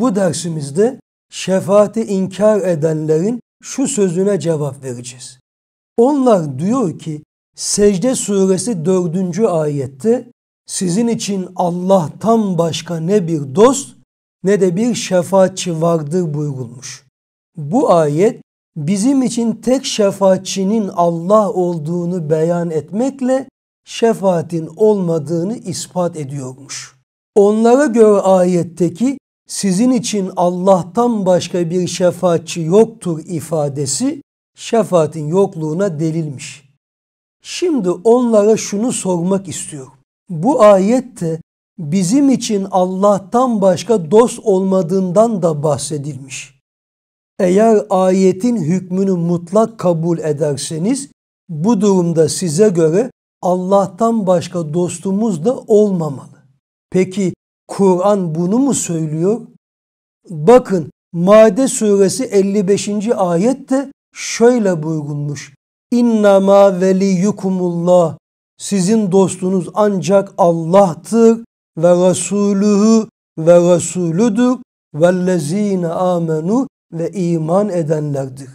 Bu dersimizde şefaati inkar edenlerin şu sözüne cevap vereceğiz. Onlar diyor ki Secde suresi 4. ayette sizin için Allah'tan başka ne bir dost ne de bir şefaatçi vardır buyurulmuş. Bu ayet bizim için tek şefaatçinin Allah olduğunu beyan etmekle şefaatin olmadığını ispat ediyormuş. Onlara göre ayetteki sizin için Allah'tan başka bir şefaatçi yoktur ifadesi şefaatin yokluğuna delilmiş. Şimdi onlara şunu sormak istiyorum. Bu ayette bizim için Allah'tan başka dost olmadığından da bahsedilmiş. Eğer ayetin hükmünü mutlak kabul ederseniz bu durumda size göre Allah'tan başka dostumuz da olmamalı. Peki Kur'an bunu mu söylüyor? Bakın Maide suresi 55. ayette şöyle buyurulmuş. İnnemâ veliyukumullah. Sizin dostunuz ancak Allah'tır ve Resulühü ve Resulüdür vellezine amenu ve iman edenlerdir.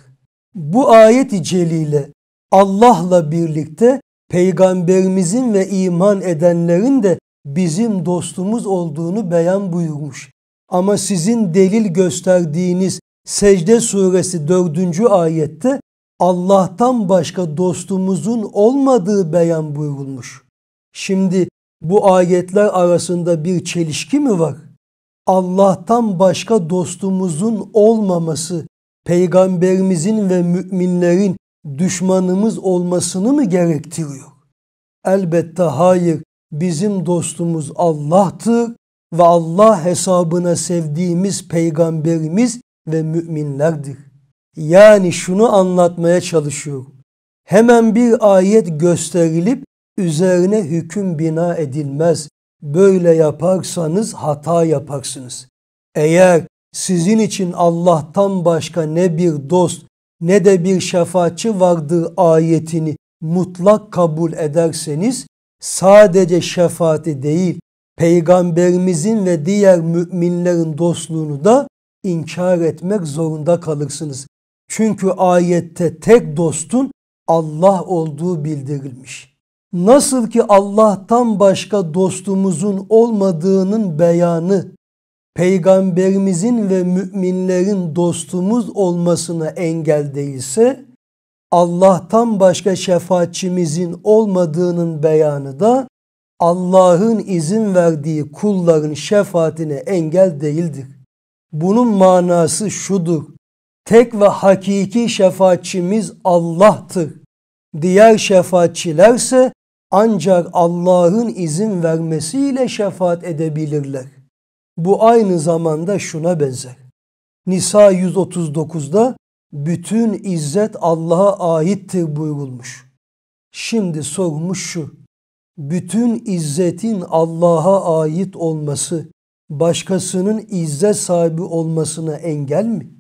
Bu ayet-i celile Allah'la birlikte peygamberimizin ve iman edenlerin de bizim dostumuz olduğunu beyan buyurmuş. Ama sizin delil gösterdiğiniz Secde suresi 4. ayette Allah'tan başka dostumuzun olmadığı beyan buyurulmuş. Şimdi bu ayetler arasında bir çelişki mi var? Allah'tan başka dostumuzun olmaması peygamberimizin ve müminlerin düşmanımız olmasını mı gerektiriyor? Elbette hayır. Bizim dostumuz Allah'tır ve Allah hesabına sevdiğimiz peygamberimiz ve müminlerdir. Yani şunu anlatmaya çalışıyorum. Hemen bir ayet gösterilip üzerine hüküm bina edilmez. Böyle yaparsanız hata yaparsınız. Eğer sizin için Allah'tan başka ne bir dost ne de bir şefaatçi vardır ayetini mutlak kabul ederseniz sadece şefaati değil peygamberimizin ve diğer müminlerin dostluğunu da inkar etmek zorunda kalırsınız. Çünkü ayette tek dostun Allah olduğu bildirilmiş. Nasıl ki Allah'tan başka dostumuzun olmadığının beyanı peygamberimizin ve müminlerin dostumuz olmasına engel değilse Allah'tan başka şefaatçimizin olmadığının beyanı da Allah'ın izin verdiği kulların şefaatine engel değildir. Bunun manası şudur. Tek ve hakiki şefaatçimiz Allah'tır. Diğer şefaatçilerse ancak Allah'ın izin vermesiyle şefaat edebilirler. Bu aynı zamanda şuna benzer. Nisa 139'da bütün izzet Allah'a aittir buyurulmuş. Şimdi sormuş şu, bütün izzetin Allah'a ait olması başkasının izzet sahibi olmasına engel mi?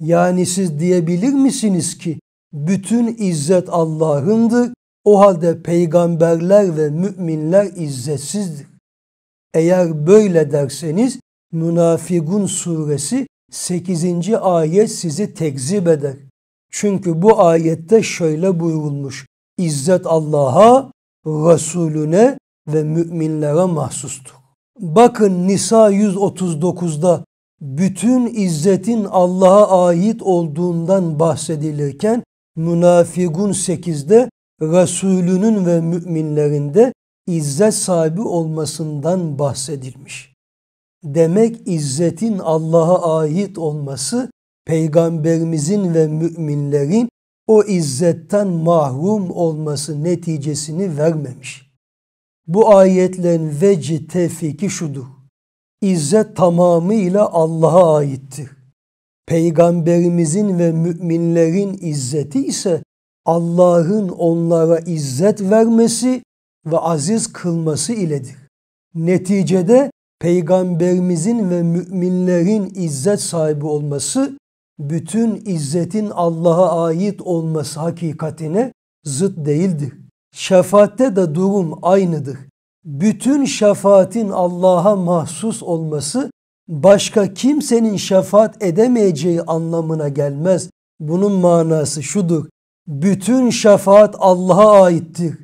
Yani siz diyebilir misiniz ki bütün izzet Allah'ındır, o halde peygamberler ve müminler izzetsizdir. Eğer böyle derseniz Münafıkun suresi 8. ayet sizi tekzip eder. Çünkü bu ayette şöyle buyurulmuş. İzzet Allah'a, Resulüne ve müminlere mahsustur. Bakın Nisa 139'da bütün izzetin Allah'a ait olduğundan bahsedilirken Münafikun 8'de Resulünün ve müminlerinde izzet sahibi olmasından bahsedilmiş. Demek izzetin Allah'a ait olması peygamberimizin ve müminlerin o izzetten mahrum olması neticesini vermemiş. Bu ayetlerin veci tevfiki şudur. İzzet tamamıyla Allah'a aittir. Peygamberimizin ve müminlerin izzeti ise Allah'ın onlara izzet vermesi ve aziz kılması iledir. Neticede peygamberimizin ve müminlerin izzet sahibi olması bütün izzetin Allah'a ait olması hakikatine zıt değildir. Şefaatte de durum aynıdır. Bütün şefaatin Allah'a mahsus olması başka kimsenin şefaat edemeyeceği anlamına gelmez. Bunun manası şudur. Bütün şefaat Allah'a aittir.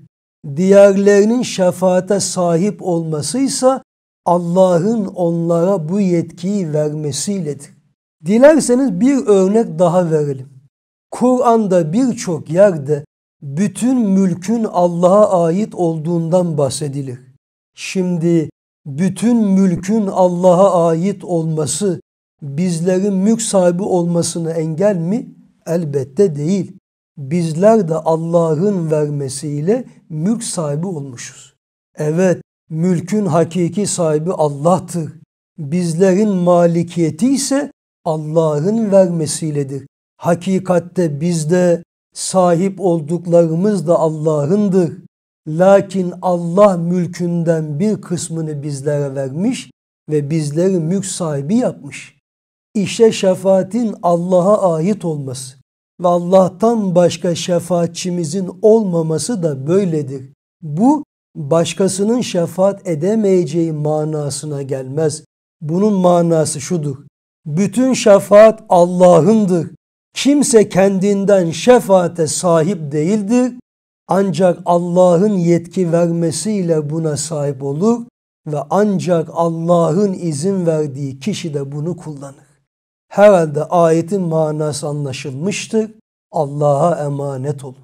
Diğerlerinin şefaate sahip olmasıysa, ise Allah'ın onlara bu yetkiyi vermesiyledir. Dilerseniz bir örnek daha verelim. Kur'an'da birçok yerde bütün mülkün Allah'a ait olduğundan bahsedilir. Şimdi bütün mülkün Allah'a ait olması bizlerin mülk sahibi olmasını engel mi? Elbette değil. Bizler de Allah'ın vermesiyle mülk sahibi olmuşuz. Evet, Mülkün hakiki sahibi Allah'tır. Bizlerin malikiyeti ise Allah'ın vermesiyledir. Hakikatte bizde sahip olduklarımız da Allah'ındır. Lakin Allah mülkünden bir kısmını bizlere vermiş ve bizleri mülk sahibi yapmış. İşe şefaatin Allah'a ait olması ve Allah'tan başka şefaatçimizin olmaması da böyledir. Bu başkasının şefaat edemeyeceği manasına gelmez. Bunun manası şudur. Bütün şefaat Allah'ındır. Kimse kendinden şefaate sahip değildir. Ancak Allah'ın yetki vermesiyle buna sahip olur ve ancak Allah'ın izin verdiği kişi de bunu kullanır. Herhalde ayetin manası anlaşılmıştır. Allah'a emanet olun.